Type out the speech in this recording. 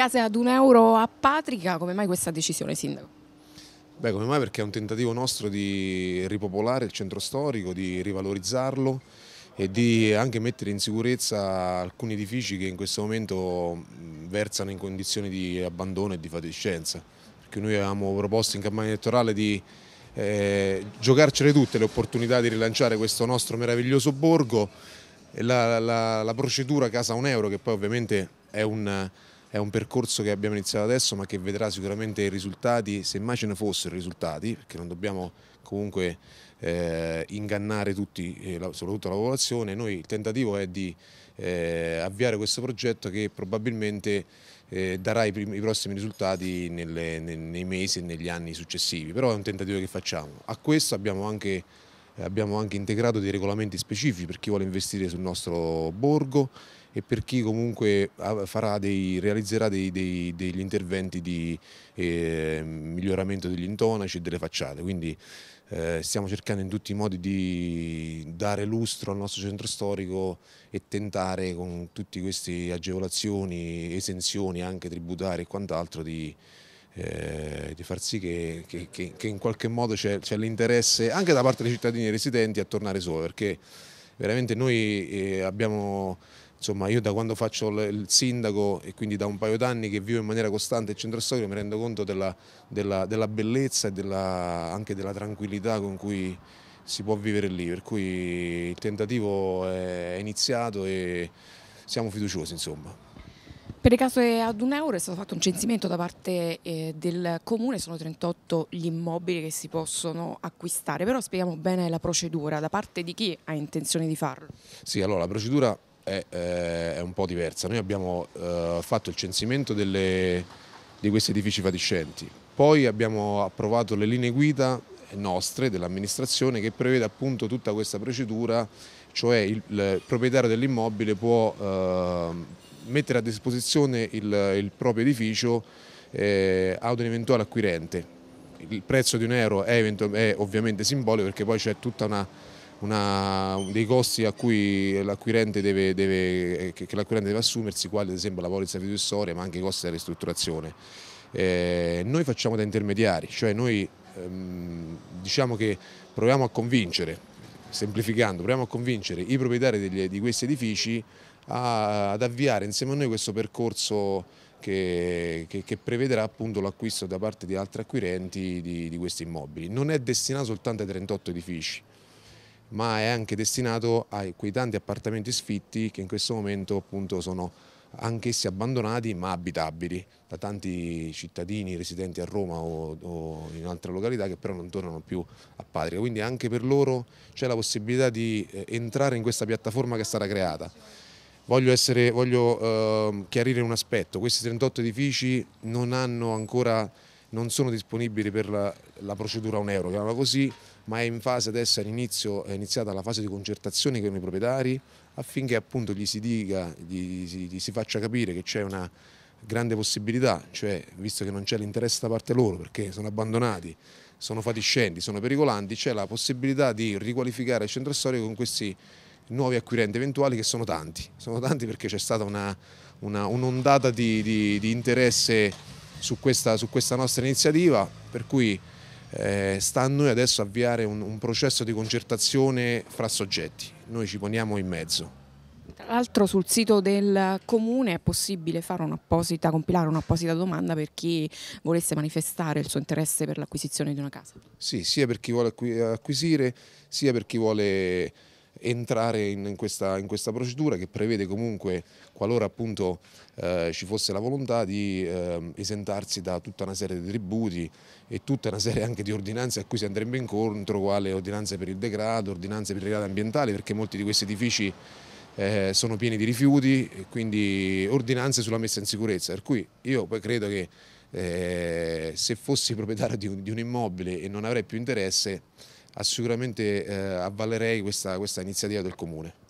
Case ad un euro a Patrica, come mai questa decisione Sindaco? Beh, come mai? Perché è un tentativo nostro di ripopolare il centro storico, di rivalorizzarlo e di anche mettere in sicurezza alcuni edifici che in questo momento versano in condizioni di abbandono e di fatiscenza. Perché noi avevamo proposto in campagna elettorale di eh, giocarcele tutte le opportunità di rilanciare questo nostro meraviglioso borgo. La, la, la procedura Casa un Euro, che poi ovviamente è un è un percorso che abbiamo iniziato adesso ma che vedrà sicuramente i risultati, semmai ce ne fossero i risultati, perché non dobbiamo comunque eh, ingannare tutti, eh, soprattutto la popolazione. Noi, il tentativo è di eh, avviare questo progetto che probabilmente eh, darà i, primi, i, prossimi risultati nelle, nei, nei mesi e negli anni successivi, però è un tentativo che facciamo. A questo abbiamo anche eh, abbiamo anche integrato dei regolamenti specifici per chi vuole investire sul nostro borgo e per chi comunque dei, realizzerà dei, dei, degli interventi di eh, miglioramento degli intonaci e delle facciate. Quindi eh, stiamo cercando in tutti i modi di dare lustro al nostro centro storico e tentare con tutte queste agevolazioni, esenzioni anche tributarie e quant'altro di eh, di far sì che, che, che, che, in qualche modo c'è, l'interesse anche da parte dei cittadini residenti a tornare solo, perché veramente noi eh, abbiamo, insomma io da quando faccio il sindaco e quindi da un paio d'anni che vivo in maniera costante il centro storico mi rendo conto della, della, della bellezza e della, anche della tranquillità con cui si può vivere lì, per cui il tentativo è iniziato e siamo fiduciosi insomma. Per le case ad un euro è stato fatto un censimento da parte eh, del comune, sono 38 gli immobili che si possono acquistare, però spieghiamo bene la procedura, da parte di chi ha intenzione di farlo? Sì, allora la procedura è, eh, è un po' diversa, noi abbiamo eh, fatto il censimento delle, di questi edifici fatiscenti, poi abbiamo approvato le linee guida nostre, dell'amministrazione, che prevede appunto tutta questa procedura, cioè il, il proprietario dell'immobile può ehm, mettere a disposizione il, il proprio edificio eh, ad un eventuale acquirente. Il prezzo di un euro è, è ovviamente simbolico perché poi c'è tutta una, una, dei costi a cui l'acquirente deve, deve, eh, che, che deve assumersi, quali ad esempio la polizza fiduciaria, ma anche i costi della ristrutturazione. Eh, noi facciamo da intermediari, cioè noi ehm, diciamo che proviamo a convincere semplificando, proviamo a convincere i proprietari degli, di questi edifici a, ad avviare insieme a noi questo percorso che, che, che prevederà appunto l'acquisto da parte di altri acquirenti di, di questi immobili. Non è destinato soltanto ai 38 edifici, ma è anche destinato a quei tanti appartamenti sfitti che in questo momento appunto sono anch'essi abbandonati ma abitabili da tanti cittadini residenti a Roma o, o, in altre località che però non tornano più a Patria. Quindi anche per loro c'è la possibilità di eh, entrare in questa piattaforma che è stata creata. Voglio, essere, voglio eh, chiarire un aspetto, questi 38 edifici non, ancora, non sono disponibili per la, la procedura 1 euro, chiamiamola così, ma è in fase adesso è, è iniziata la fase di concertazione con i proprietari affinché appunto gli si dica, gli, gli, gli si faccia capire che c'è una grande possibilità, cioè visto che non c'è l'interesse da parte loro perché sono abbandonati, sono fatiscenti, sono pericolanti, c'è la possibilità di riqualificare il centro storico con questi nuovi acquirenti eventuali che sono tanti, sono tanti perché c'è stata un'ondata un di, di, di, interesse su questa, su questa nostra iniziativa per cui eh, sta a noi adesso avviare un, un processo di concertazione fra soggetti, noi ci poniamo in mezzo. Tra l'altro sul sito del comune è possibile un compilare un'apposita domanda per chi volesse manifestare il suo interesse per l'acquisizione di una casa? Sì, sia per chi vuole acquisire, sia per chi vuole entrare in questa, in questa, procedura che prevede comunque, qualora appunto eh, ci fosse la volontà, di eh, esentarsi da tutta una serie di tributi e tutta una serie anche di ordinanze a cui si andrebbe incontro, quale ordinanze per il degrado, ordinanze per il degrado ambientale, perché molti di questi edifici eh, sono pieni di rifiuti e quindi ordinanze sulla messa in sicurezza. Per cui io poi credo che eh, se fossi proprietario di un, di un immobile e non avrei più interesse, sicuramente eh, avvalerei questa, questa iniziativa del Comune.